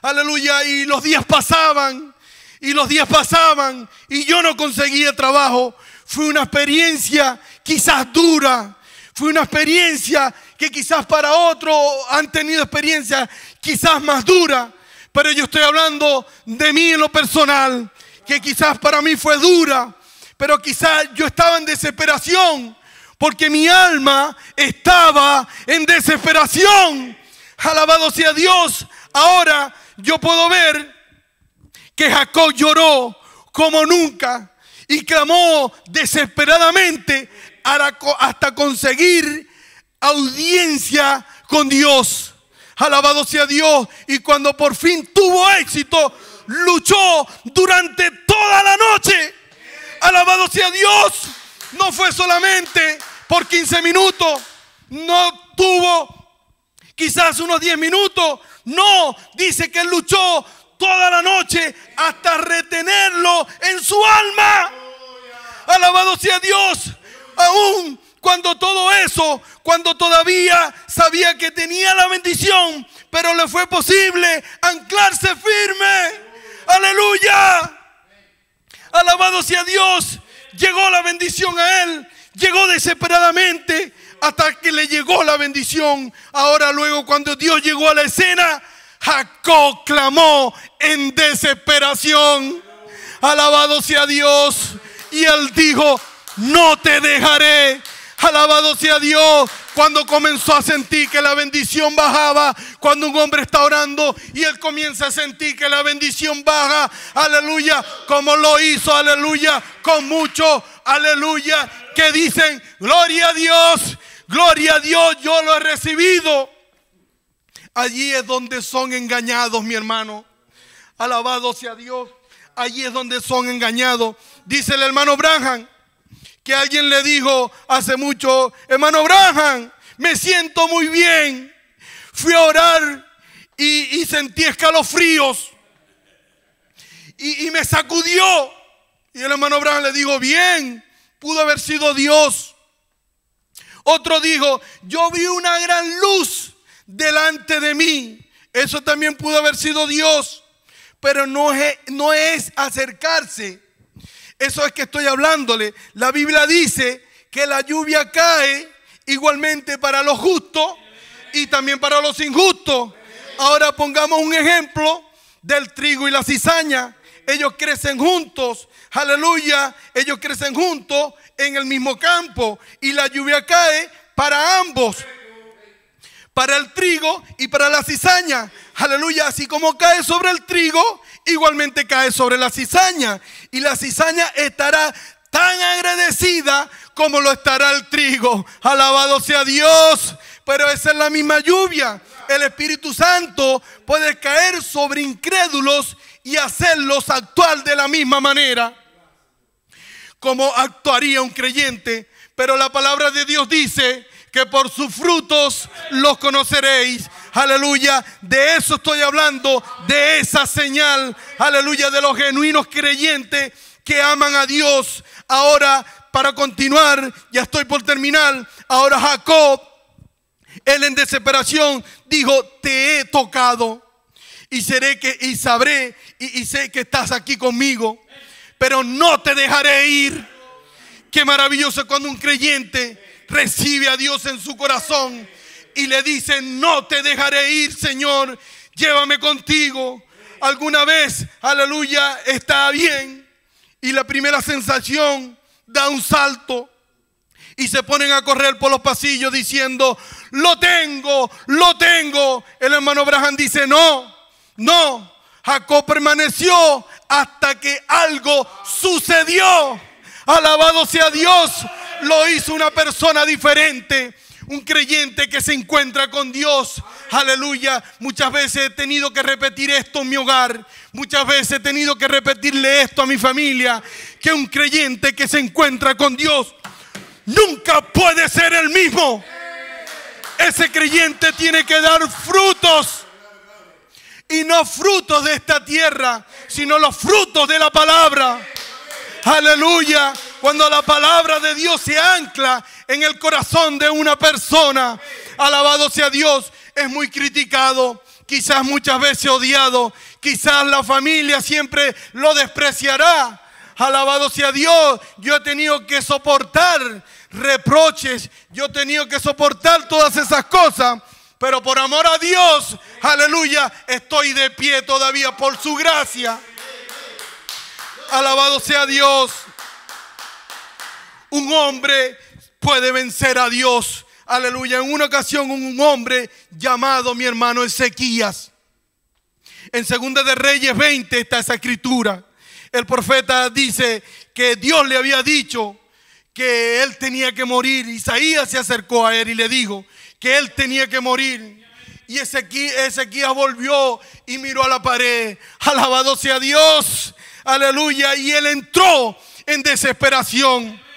Aleluya. Y los días pasaban. Y los días pasaban. Y yo no conseguía trabajo. Fue una experiencia quizás dura. Fue una experiencia que quizás para otro han tenido experiencias quizás más duras, pero yo estoy hablando de mí en lo personal, que quizás para mí fue dura, pero quizás yo estaba en desesperación, porque mi alma estaba en desesperación. Alabado sea Dios. Ahora yo puedo ver que Jacob lloró como nunca y clamó desesperadamente hasta conseguir audiencia con Dios. Alabado sea Dios. Y cuando por fin tuvo éxito, luchó durante toda la noche. Alabado sea Dios. No fue solamente por 15 minutos. No tuvo quizás unos 10 minutos. No, dice que luchó toda la noche hasta retenerlo en su alma. Alabado sea Dios. Aún cuando todo eso, cuando todavía sabía que tenía la bendición, pero le fue posible anclarse firme. Aleluya. Alabado sea Dios. Llegó la bendición a él. Llegó desesperadamente hasta que le llegó la bendición. Ahora luego cuando Dios llegó a la escena, Jacob clamó en desesperación. Alabado sea Dios. Y él dijo, no te dejaré Alabado sea Dios. Cuando comenzó a sentir que la bendición bajaba, cuando un hombre está orando y él comienza a sentir que la bendición baja, aleluya, como lo hizo, aleluya, con mucho, aleluya, que dicen, gloria a Dios, gloria a Dios, yo lo he recibido. Allí es donde son engañados, mi hermano. Alabado sea Dios. Allí es donde son engañados. Dice el hermano Branham, que alguien le dijo hace mucho, hermano Brahan, me siento muy bien. Fui a orar y, sentí escalofríos. Y, me sacudió. Y el hermano Abraham le dijo, bien, pudo haber sido Dios. Otro dijo, yo vi una gran luz delante de mí. Eso también pudo haber sido Dios. Pero no es acercarse eso es que estoy hablándole. La Biblia dice que la lluvia cae igualmente para los justos y también para los injustos. Ahora pongamos un ejemplo del trigo y la cizaña. Ellos crecen juntos, aleluya, ellos crecen juntos en el mismo campo y la lluvia cae para ambos para el trigo y para la cizaña. Aleluya, así como cae sobre el trigo, igualmente cae sobre la cizaña. Y la cizaña estará tan agradecida como lo estará el trigo. Alabado sea Dios, pero esa es la misma lluvia. El Espíritu Santo puede caer sobre incrédulos y hacerlos actuar de la misma manera como actuaría un creyente. Pero la palabra de Dios dice que por sus frutos los conoceréis. Aleluya, de eso estoy hablando, de esa señal, aleluya, de los genuinos creyentes que aman a Dios. Ahora, para continuar, ya estoy por terminar, ahora Jacob, él en desesperación, dijo, te he tocado y seré que y sabré y, y, sé que estás aquí conmigo, pero no te dejaré ir. Qué maravilloso cuando un creyente recibe a Dios en su corazón y le dice, no te dejaré ir, Señor, llévame contigo. Alguna vez, aleluya, está bien. Y la primera sensación da un salto y se ponen a correr por los pasillos diciendo, lo tengo, lo tengo. El hermano Abraham dice, no, no. Jacob permaneció hasta que algo sucedió. Alabado sea Dios lo hizo una persona diferente. Un creyente que se encuentra con Dios. Aleluya. Muchas veces he tenido que repetir esto en mi hogar. Muchas veces he tenido que repetirle esto a mi familia. Que un creyente que se encuentra con Dios nunca puede ser el mismo. Ese creyente tiene que dar frutos. Y no frutos de esta tierra, sino los frutos de la palabra. Aleluya cuando la palabra de Dios se ancla en el corazón de una persona, alabado sea Dios, es muy criticado, quizás muchas veces odiado, quizás la familia siempre lo despreciará. Alabado sea Dios, yo he tenido que soportar reproches, yo he tenido que soportar todas esas cosas, pero por amor a Dios, aleluya, estoy de pie todavía por su gracia. Alabado sea Dios un hombre puede vencer a Dios. Aleluya. En una ocasión un hombre llamado mi hermano Ezequías. En Segunda de Reyes 20 está esa escritura. El profeta dice que Dios le había dicho que él tenía que morir. Isaías se acercó a él y le dijo que él tenía que morir. Y Ezequías volvió y miró a la pared. Alabado sea Dios. Aleluya. Y él entró en desesperación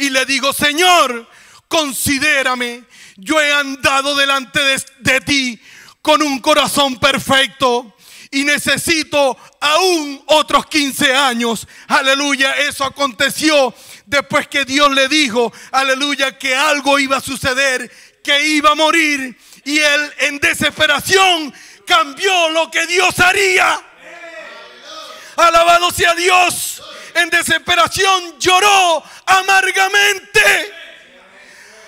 y le digo, Señor, considérame, yo he andado delante de, ti con un corazón perfecto y necesito aún otros 15 años. Aleluya, eso aconteció después que Dios le dijo, aleluya, que algo iba a suceder, que iba a morir. Y él en desesperación cambió lo que Dios haría. Alabado sea Dios en desesperación, lloró amargamente.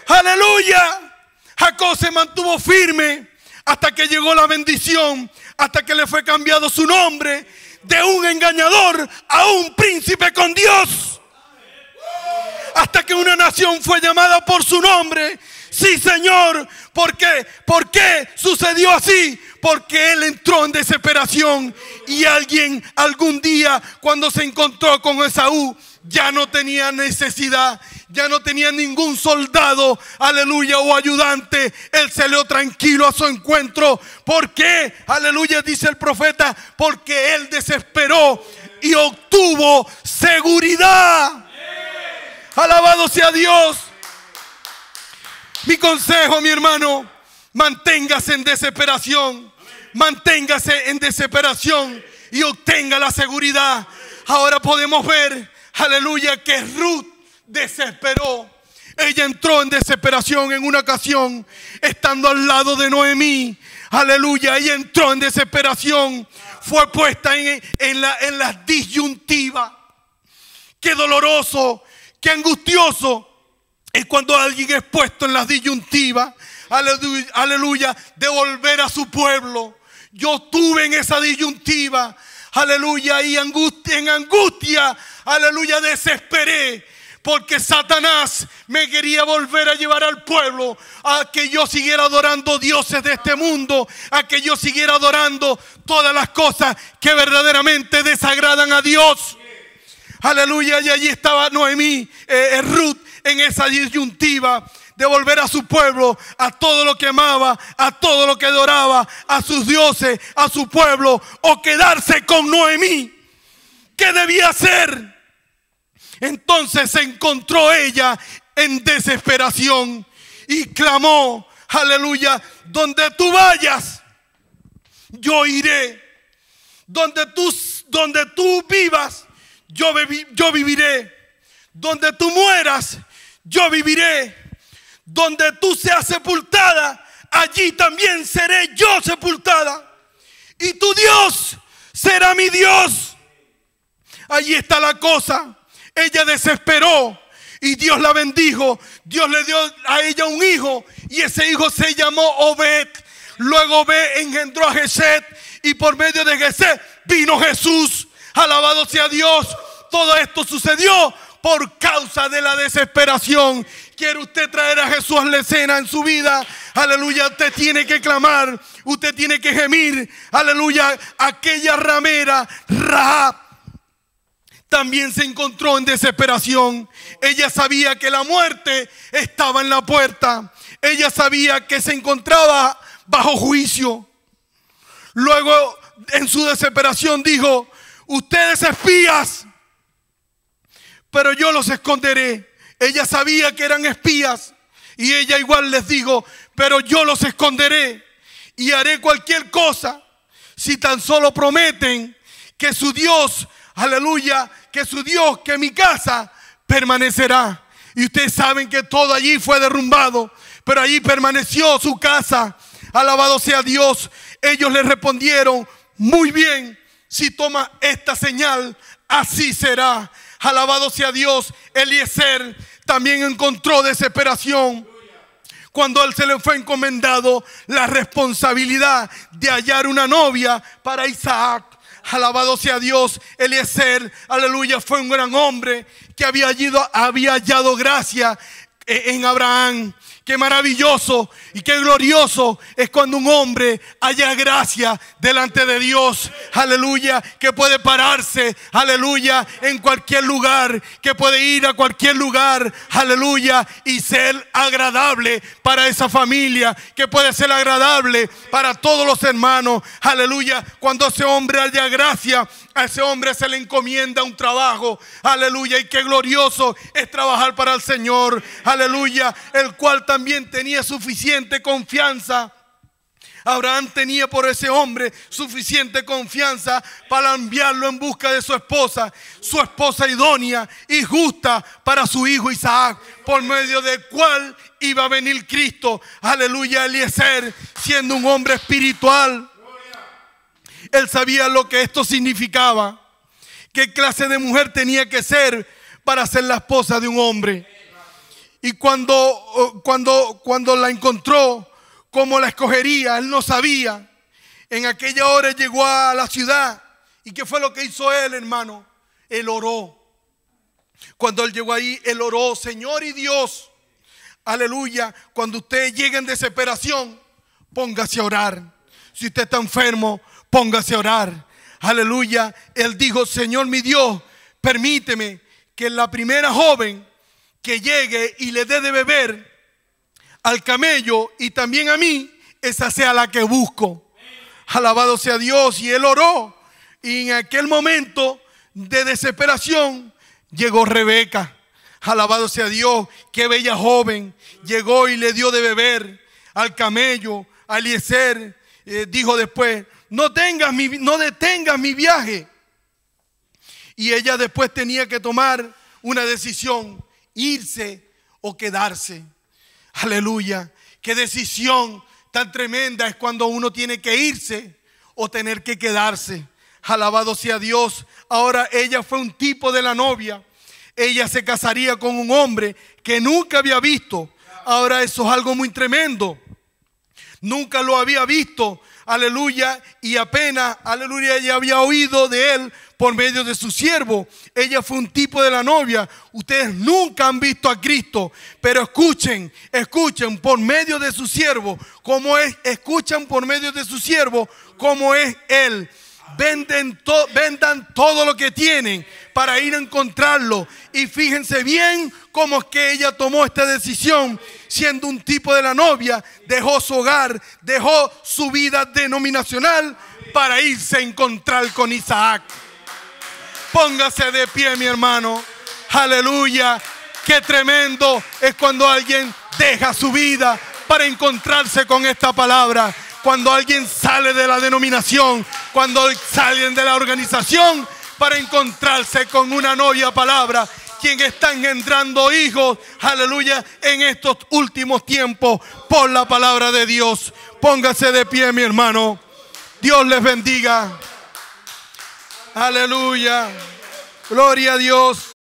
Aleluya. Jacob se mantuvo firme hasta que llegó la bendición, hasta que le fue cambiado su nombre de un engañador a un príncipe con Dios. Hasta que una nación fue llamada por su nombre sí Señor, ¿por qué? ¿Por qué sucedió así? Porque él entró en desesperación y alguien algún día cuando se encontró con Esaú, ya no tenía necesidad, ya no tenía ningún soldado, aleluya, o ayudante. Él se tranquilo a su encuentro. ¿Por qué? Aleluya, dice el profeta, porque él desesperó y obtuvo seguridad. Alabado sea Dios. Mi consejo, mi hermano, manténgase en desesperación, manténgase en desesperación y obtenga la seguridad. Ahora podemos ver, aleluya, que Ruth desesperó. Ella entró en desesperación en una ocasión, estando al lado de Noemí. Aleluya, ella entró en desesperación. Fue puesta en, la, en la disyuntiva. Qué doloroso, qué angustioso es cuando alguien es puesto en la disyuntiva, aleluya, de volver a su pueblo. Yo tuve en esa disyuntiva, aleluya, y angustia, en angustia, aleluya, desesperé. Porque Satanás me quería volver a llevar al pueblo a que yo siguiera adorando dioses de este mundo, a que yo siguiera adorando todas las cosas que verdaderamente desagradan a Dios. Aleluya. Y allí estaba Noemí, eh, eh, Ruth, en esa disyuntiva de volver a su pueblo, a todo lo que amaba, a todo lo que adoraba, a sus dioses, a su pueblo, o quedarse con Noemí. ¿Qué debía hacer? Entonces se encontró ella en desesperación y clamó, aleluya, donde tú vayas, yo iré. Donde tú, donde tú vivas, yo, viviré. Donde tú mueras, yo viviré. Donde tú seas sepultada, allí también seré yo sepultada. Y tu Dios será mi Dios. Allí está la cosa. Ella desesperó y Dios la bendijo. Dios le dio a ella un hijo y ese hijo se llamó Obed. Luego ve engendró a Geset y por medio de Geset vino Jesús. Alabado sea Dios. Todo esto sucedió por causa de la desesperación. Quiere usted traer a Jesús a la escena en su vida. Aleluya, usted tiene que clamar, usted tiene que gemir. Aleluya, aquella ramera, Rahab, también se encontró en desesperación. Ella sabía que la muerte estaba en la puerta. Ella sabía que se encontraba bajo juicio. Luego, en su desesperación, dijo, ustedes espías, pero yo los esconderé. Ella sabía que eran espías y ella igual les digo pero yo los esconderé y haré cualquier cosa si tan solo prometen que su Dios, aleluya, que su Dios, que mi casa permanecerá. Y ustedes saben que todo allí fue derrumbado, pero allí permaneció su casa. Alabado sea Dios. Ellos le respondieron, muy bien, si toma esta señal, así será. Alabado sea Dios, Eliezer también encontró desesperación cuando él se le fue encomendado la responsabilidad de hallar una novia para Isaac. Alabado sea Dios, Eliezer, aleluya, fue un gran hombre que había, ido, había hallado gracia eh, en Abraham Qué maravilloso y qué glorioso es cuando un hombre haya gracia delante de Dios. Aleluya. Que puede pararse. Aleluya. En cualquier lugar. Que puede ir a cualquier lugar. Aleluya. Y ser agradable para esa familia. Que puede ser agradable para todos los hermanos. Aleluya. Cuando ese hombre haya gracia. A ese hombre se le encomienda un trabajo. Aleluya. Y qué glorioso es trabajar para el Señor. Aleluya. El cual también tenía suficiente confianza. Abraham tenía por ese hombre suficiente confianza para enviarlo en busca de su esposa, su esposa idónea y justa para su hijo Isaac, por medio del cual iba a venir Cristo, aleluya, Eliezer, siendo un hombre espiritual. Él sabía lo que esto significaba, qué clase de mujer tenía que ser para ser la esposa de un hombre. Y cuando, oh, cuando, cuando la encontró, cómo la escogería, él no sabía. En aquella hora llegó a la ciudad. ¿Y qué fue lo que hizo él, hermano? Él oró. Cuando él llegó ahí, él oró, Señor y Dios. Aleluya. Cuando usted llegue en desesperación, póngase a orar. Si usted está enfermo, póngase a orar. Aleluya. Él dijo, Señor mi Dios, permíteme que la primera joven que llegue y le dé de beber al camello y también a mí, esa sea la que busco. Alabado sea Dios. Y él oró. Y en aquel momento de desesperación llegó Rebeca. Alabado sea Dios. Qué bella joven. Llegó y le dio de beber al camello, Aliezer eh, dijo después, no, tengas no detengas mi viaje. Y ella después tenía que tomar una decisión irse o quedarse. Aleluya. Qué decisión tan tremenda es cuando uno tiene que irse o tener que quedarse. Alabado sea Dios. Ahora ella fue un tipo de la novia. Ella se casaría con un hombre que nunca había visto. Ahora eso es algo muy tremendo. Nunca lo había visto. Aleluya. Y apenas, aleluya, ella había oído de él por medio de su siervo. Ella fue un tipo de la novia. Ustedes nunca han visto a Cristo, pero escuchen, escuchen por medio de su siervo, como es, escuchan por medio de su siervo, como es Él. vendan todo lo que tienen para ir a encontrarlo. Y fíjense bien cómo es que ella tomó esta decisión, siendo un tipo de la novia, dejó su hogar, dejó su vida denominacional para irse a encontrar con Isaac. Póngase de pie, mi hermano. Aleluya. Qué tremendo es cuando alguien deja su vida para encontrarse con esta palabra. Cuando alguien sale de la denominación, cuando salen de la organización para encontrarse con una novia palabra quien están entrando hijos, aleluya, en estos últimos tiempos por la palabra de Dios. Póngase de pie, mi hermano. Dios les bendiga. Aleluya. Gloria a Dios.